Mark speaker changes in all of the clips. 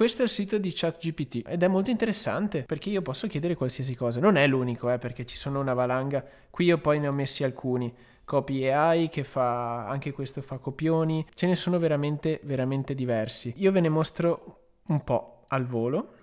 Speaker 1: Questo è il sito di ChatGPT ed è molto interessante perché io posso chiedere qualsiasi cosa. Non è l'unico, eh, perché ci sono una valanga. Qui io poi ne ho messi alcuni. Copy AI che fa anche questo fa copioni. Ce ne sono veramente veramente diversi. Io ve ne mostro un po' al volo.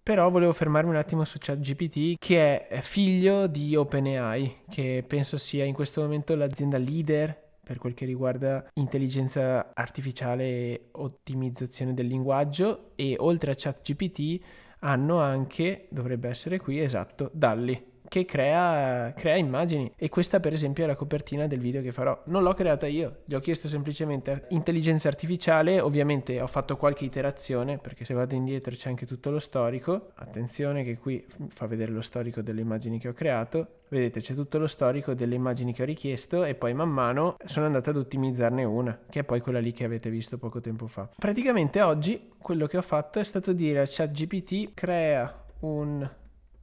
Speaker 1: Però volevo fermarmi un attimo su ChatGPT, che è figlio di OpenAI, che penso sia in questo momento l'azienda leader per quel che riguarda intelligenza artificiale e ottimizzazione del linguaggio e oltre a ChatGPT hanno anche, dovrebbe essere qui, esatto, Dalli che crea, crea, immagini. E questa, per esempio, è la copertina del video che farò. Non l'ho creata io, gli ho chiesto semplicemente intelligenza artificiale. Ovviamente ho fatto qualche iterazione, perché se vado indietro c'è anche tutto lo storico. Attenzione che qui fa vedere lo storico delle immagini che ho creato. Vedete, c'è tutto lo storico delle immagini che ho richiesto e poi man mano sono andato ad ottimizzarne una, che è poi quella lì che avete visto poco tempo fa. Praticamente oggi quello che ho fatto è stato dire a ChatGPT crea un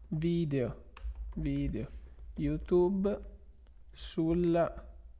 Speaker 1: video video YouTube sulla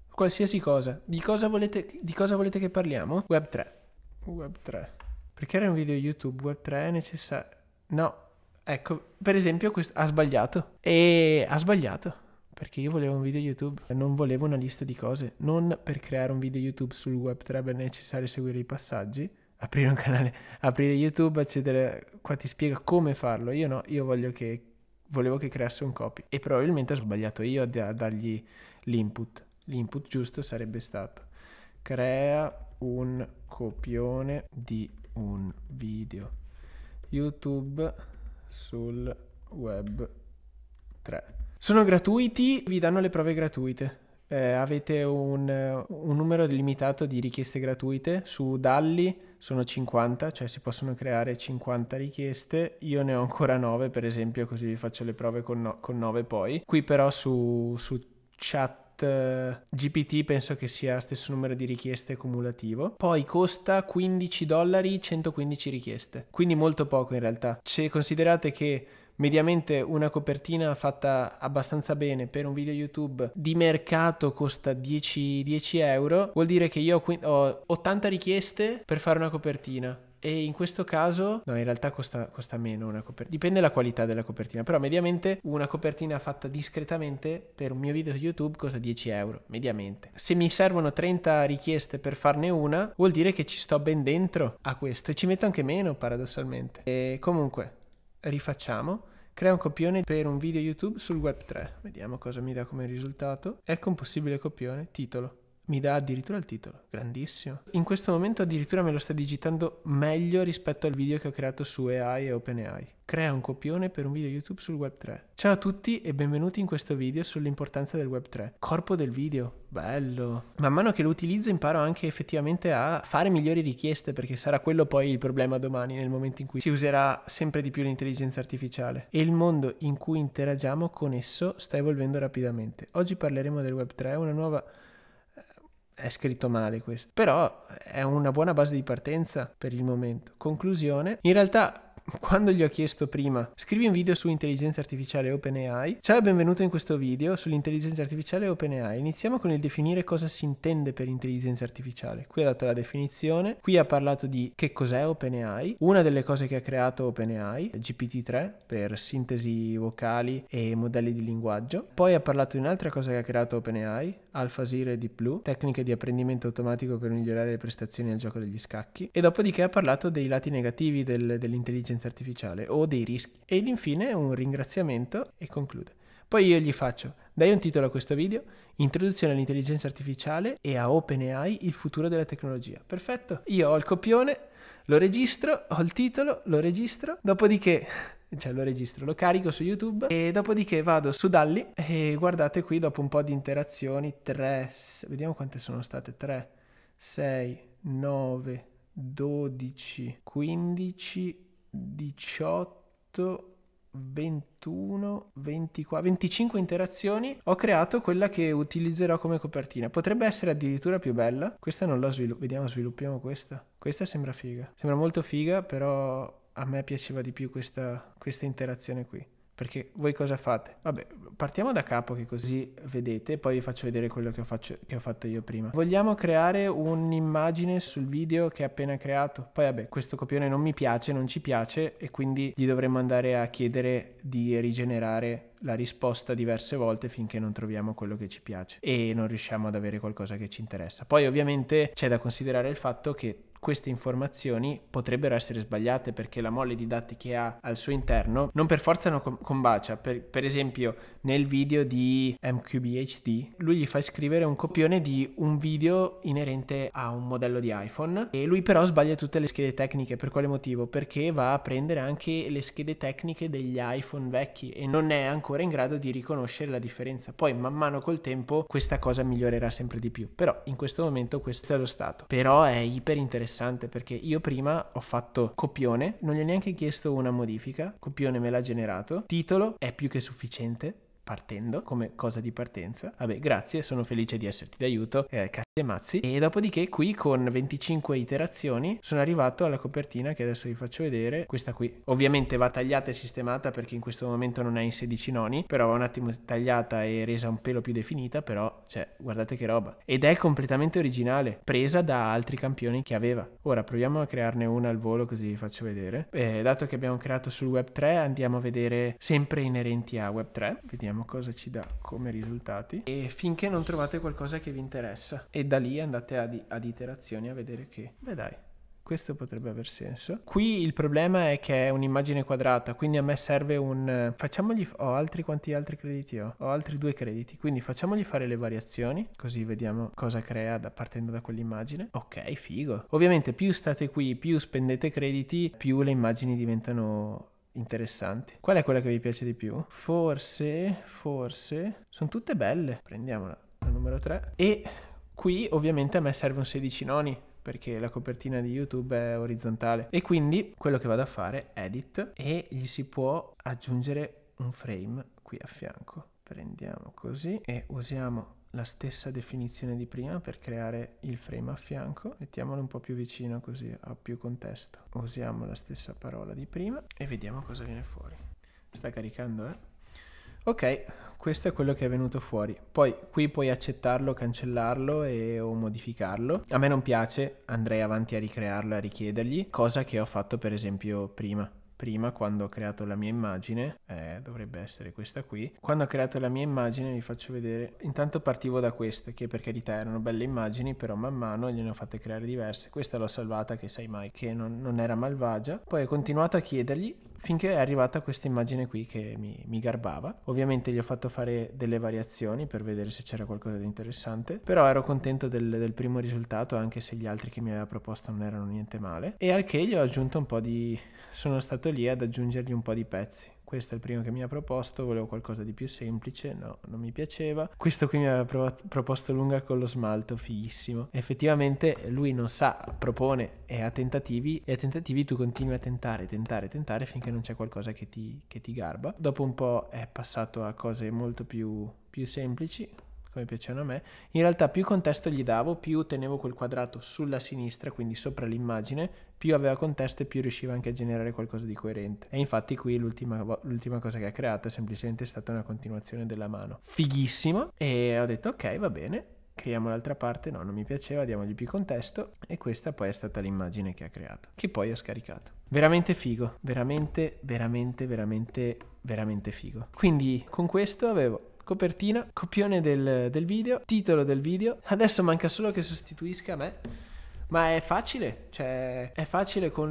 Speaker 1: qualsiasi cosa. Di cosa volete, di cosa volete che parliamo? Web 3. Web 3. Per creare un video YouTube Web 3 è necessario... No, ecco, per esempio quest... ha sbagliato. E ha sbagliato. Perché io volevo un video YouTube, non volevo una lista di cose. Non per creare un video YouTube sul Web 3 è necessario seguire i passaggi, aprire un canale, aprire YouTube, accedere... Qua ti spiega come farlo. Io no, io voglio che volevo che creasse un copy e probabilmente ho sbagliato io a dargli l'input. L'input giusto sarebbe stato crea un copione di un video YouTube sul web 3. Sono gratuiti, vi danno le prove gratuite eh, avete un, eh, un, numero limitato di richieste gratuite, su Dalli sono 50, cioè si possono creare 50 richieste, io ne ho ancora 9 per esempio, così vi faccio le prove con, no, con 9 poi. Qui però su, su chat eh, GPT penso che sia stesso numero di richieste cumulativo. Poi costa 15 dollari 115 richieste, quindi molto poco in realtà. Se considerate che mediamente una copertina fatta abbastanza bene per un video YouTube di mercato costa 10, 10 euro, vuol dire che io ho 80 richieste per fare una copertina. E in questo caso, no, in realtà costa, costa meno una copertina. Dipende dalla qualità della copertina, però mediamente una copertina fatta discretamente per un mio video YouTube costa 10 euro, mediamente. Se mi servono 30 richieste per farne una, vuol dire che ci sto ben dentro a questo e ci metto anche meno, paradossalmente. E comunque, rifacciamo. Crea un copione per un video YouTube sul Web3. Vediamo cosa mi dà come risultato. Ecco un possibile copione, titolo. Mi dà addirittura il titolo, grandissimo. In questo momento addirittura me lo sta digitando meglio rispetto al video che ho creato su AI e OpenAI. Crea un copione per un video YouTube sul Web3. Ciao a tutti e benvenuti in questo video sull'importanza del Web3. Corpo del video, bello. Man mano che lo utilizzo imparo anche effettivamente a fare migliori richieste perché sarà quello poi il problema domani nel momento in cui si userà sempre di più l'intelligenza artificiale e il mondo in cui interagiamo con esso sta evolvendo rapidamente. Oggi parleremo del Web3, una nuova è scritto male questo, però è una buona base di partenza per il momento. Conclusione, in realtà quando gli ho chiesto prima scrivi un video su intelligenza artificiale OpenAI, ciao e benvenuto in questo video sull'intelligenza artificiale OpenAI. Iniziamo con il definire cosa si intende per intelligenza artificiale. Qui ha dato la definizione, qui ha parlato di che cos'è OpenAI, una delle cose che ha creato OpenAI, GPT-3 per sintesi vocali e modelli di linguaggio, poi ha parlato di un'altra cosa che ha creato OpenAI, Alphasir e Deep Blue, tecniche di apprendimento automatico per migliorare le prestazioni al gioco degli scacchi, e dopodiché ha parlato dei lati negativi del, dell'intelligenza artificiale o dei rischi. Ed infine un ringraziamento e conclude. Poi io gli faccio, dai un titolo a questo video, Introduzione all'intelligenza artificiale e a OpenAI il futuro della tecnologia. Perfetto, io ho il copione, lo registro, ho il titolo, lo registro, dopodiché cioè lo registro, lo carico su YouTube e dopodiché vado su Dalli e guardate qui dopo un po' di interazioni, 3, vediamo quante sono state, 3, 6, 9, 12, 15, 18, 21, 24, 25 interazioni ho creato quella che utilizzerò come copertina. Potrebbe essere addirittura più bella. Questa non l'ho sviluppata. Vediamo, sviluppiamo questa. Questa sembra figa. Sembra molto figa, però a me piaceva di più questa, questa interazione qui. Perché voi cosa fate? Vabbè, partiamo da capo che così vedete, poi vi faccio vedere quello che ho, faccio, che ho fatto io prima. Vogliamo creare un'immagine sul video che è appena creato. Poi vabbè, questo copione non mi piace, non ci piace e quindi gli dovremmo andare a chiedere di rigenerare la risposta diverse volte finché non troviamo quello che ci piace e non riusciamo ad avere qualcosa che ci interessa. Poi ovviamente c'è da considerare il fatto che queste informazioni potrebbero essere sbagliate perché la mole didattica che ha al suo interno non per forza non combacia. Per, per esempio nel video di MQBHD lui gli fa scrivere un copione di un video inerente a un modello di iPhone e lui però sbaglia tutte le schede tecniche. Per quale motivo? Perché va a prendere anche le schede tecniche degli iPhone vecchi e non è ancora in grado di riconoscere la differenza. Poi man mano col tempo questa cosa migliorerà sempre di più. Però in questo momento questo è lo stato. Però è iper interessante interessante perché io prima ho fatto copione, non gli ho neanche chiesto una modifica, copione me l'ha generato, titolo è più che sufficiente partendo come cosa di partenza. Vabbè, grazie, sono felice di esserti d'aiuto. Eh, cazzi e mazzi. E dopodiché qui con 25 iterazioni sono arrivato alla copertina che adesso vi faccio vedere, questa qui. Ovviamente va tagliata e sistemata perché in questo momento non è in 16 noni, però va un attimo tagliata e resa un pelo più definita, però cioè, guardate che roba. Ed è completamente originale, presa da altri campioni che aveva. Ora proviamo a crearne una al volo così vi faccio vedere. Eh, dato che abbiamo creato sul Web3 andiamo a vedere sempre inerenti a Web3, vediamo vediamo cosa ci dà come risultati e finché non trovate qualcosa che vi interessa e da lì andate ad, ad iterazioni a vedere che beh dai questo potrebbe aver senso. Qui il problema è che è un'immagine quadrata, quindi a me serve un... Facciamogli... Ho altri quanti altri crediti ho? Ho altri due crediti, quindi facciamogli fare le variazioni, così vediamo cosa crea da... partendo da quell'immagine. Ok, figo. Ovviamente più state qui, più spendete crediti, più le immagini diventano interessanti. Qual è quella che vi piace di più? Forse, forse, sono tutte belle. Prendiamola, la numero 3. E qui ovviamente a me servono 16 noni perché la copertina di YouTube è orizzontale e quindi quello che vado a fare è edit e gli si può aggiungere un frame qui a fianco. Prendiamo così e usiamo la stessa definizione di prima per creare il frame a fianco, mettiamolo un po' più vicino così ha più contesto. Usiamo la stessa parola di prima e vediamo cosa viene fuori. Sta caricando, eh? Ok, questo è quello che è venuto fuori. Poi qui puoi accettarlo, cancellarlo e, o modificarlo. A me non piace, andrei avanti a ricrearlo e a richiedergli, cosa che ho fatto per esempio prima prima quando ho creato la mia immagine, eh, dovrebbe essere questa qui, quando ho creato la mia immagine vi faccio vedere, intanto partivo da queste che per carità erano belle immagini però man mano gliene ho fatte creare diverse, questa l'ho salvata che sai mai che non, non era malvagia, poi ho continuato a chiedergli finché è arrivata questa immagine qui che mi, mi garbava, ovviamente gli ho fatto fare delle variazioni per vedere se c'era qualcosa di interessante, però ero contento del, del primo risultato anche se gli altri che mi aveva proposto non erano niente male e al che gli ho aggiunto un po' di... sono stato lì ad aggiungergli un po' di pezzi. Questo è il primo che mi ha proposto, volevo qualcosa di più semplice, no, non mi piaceva. Questo qui mi aveva prov- proposto lunga con lo smalto, fighissimo. Effettivamente lui non sa, propone e ha tentativi, e a tentativi tu continui a tentare, tentare, tentare finché non c'è qualcosa che ti, che ti garba. Dopo un po' è passato a cose molto più, più semplici, come piacevano a me, in realtà più contesto gli davo, più tenevo quel quadrato sulla sinistra, quindi sopra l'immagine, più aveva contesto e più riusciva anche a generare qualcosa di coerente. E infatti qui l'ultima, l'ultima cosa che ha creato è semplicemente stata una continuazione della mano. Fighissimo! E ho detto ok, va bene, creiamo l'altra parte, no, non mi piaceva, diamogli più contesto e questa poi è stata l'immagine che ha creato, che poi ho scaricato. Veramente figo, veramente, veramente, veramente, veramente figo. Quindi con questo avevo copertina, copione del, del video, titolo del video. Adesso manca solo che sostituisca me. Ma è facile, cioè è facile con